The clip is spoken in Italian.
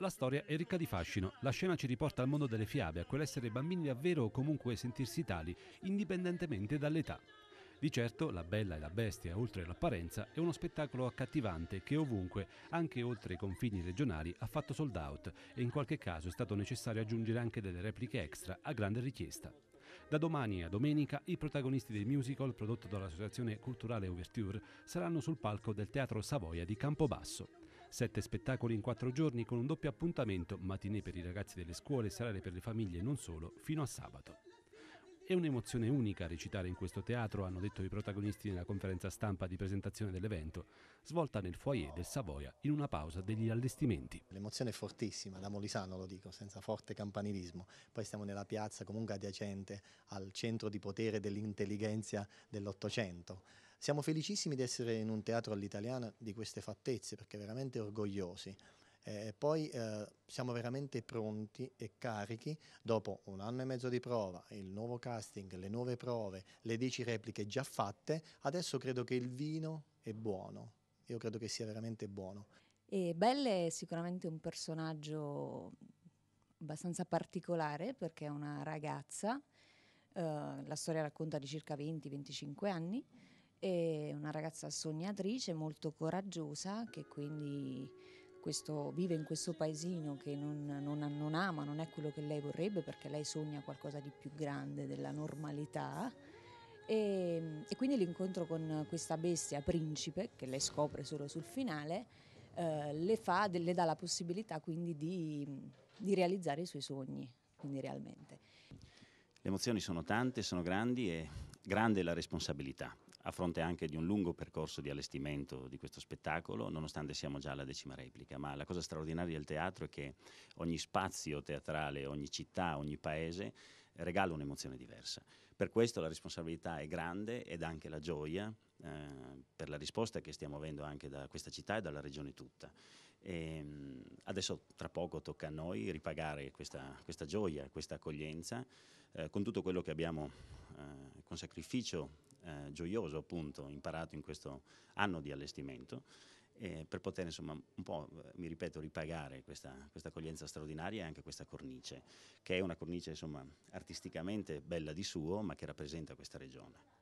La storia è ricca di fascino, la scena ci riporta al mondo delle fiabe, a quell'essere bambini davvero o comunque sentirsi tali, indipendentemente dall'età. Di certo, La Bella e la Bestia, oltre all'apparenza, è uno spettacolo accattivante che ovunque, anche oltre i confini regionali, ha fatto sold out e in qualche caso è stato necessario aggiungere anche delle repliche extra a grande richiesta. Da domani a domenica i protagonisti del musical prodotto dall'Associazione Culturale Ouverture saranno sul palco del Teatro Savoia di Campobasso. Sette spettacoli in quattro giorni con un doppio appuntamento, matinée per i ragazzi delle scuole e serale per le famiglie e non solo, fino a sabato. È un'emozione unica recitare in questo teatro, hanno detto i protagonisti nella conferenza stampa di presentazione dell'evento, svolta nel foyer del Savoia in una pausa degli allestimenti. L'emozione è fortissima, da Molisano lo dico, senza forte campanilismo. Poi siamo nella piazza comunque adiacente al centro di potere dell'intelligenza dell'Ottocento siamo felicissimi di essere in un teatro all'italiana di queste fattezze perché veramente orgogliosi. Eh, e poi eh, siamo veramente pronti e carichi dopo un anno e mezzo di prova, il nuovo casting, le nuove prove, le dieci repliche già fatte. Adesso credo che il vino è buono. Io credo che sia veramente buono. E Belle è sicuramente un personaggio abbastanza particolare perché è una ragazza. Uh, la storia racconta di circa 20-25 anni è una ragazza sognatrice, molto coraggiosa, che quindi questo, vive in questo paesino che non, non, non ama, non è quello che lei vorrebbe perché lei sogna qualcosa di più grande della normalità. E, ehm, e, quindi l'incontro con questa bestia principe, che lei scopre solo sul finale, eh, le, fa, le, dà la possibilità quindi di, di, realizzare i suoi sogni, quindi realmente. Le emozioni sono tante, sono grandi e grande è la responsabilità a fronte anche di un lungo percorso di allestimento di questo spettacolo, nonostante siamo già alla decima replica. Ma la cosa straordinaria del teatro è che ogni spazio teatrale, ogni città, ogni paese regala un'emozione diversa. Per questo la responsabilità è grande ed anche la gioia eh, per la risposta che stiamo avendo anche da questa città e dalla regione tutta. E, ehm, adesso tra poco tocca a noi ripagare questa, questa gioia, questa accoglienza eh, con tutto quello che abbiamo eh, con sacrificio eh, gioioso appunto imparato in questo anno di allestimento eh, per poter insomma un po', eh, mi ripeto, ripagare questa, questa, accoglienza straordinaria e anche questa cornice, che è una cornice insomma artisticamente bella di suo ma che rappresenta questa regione.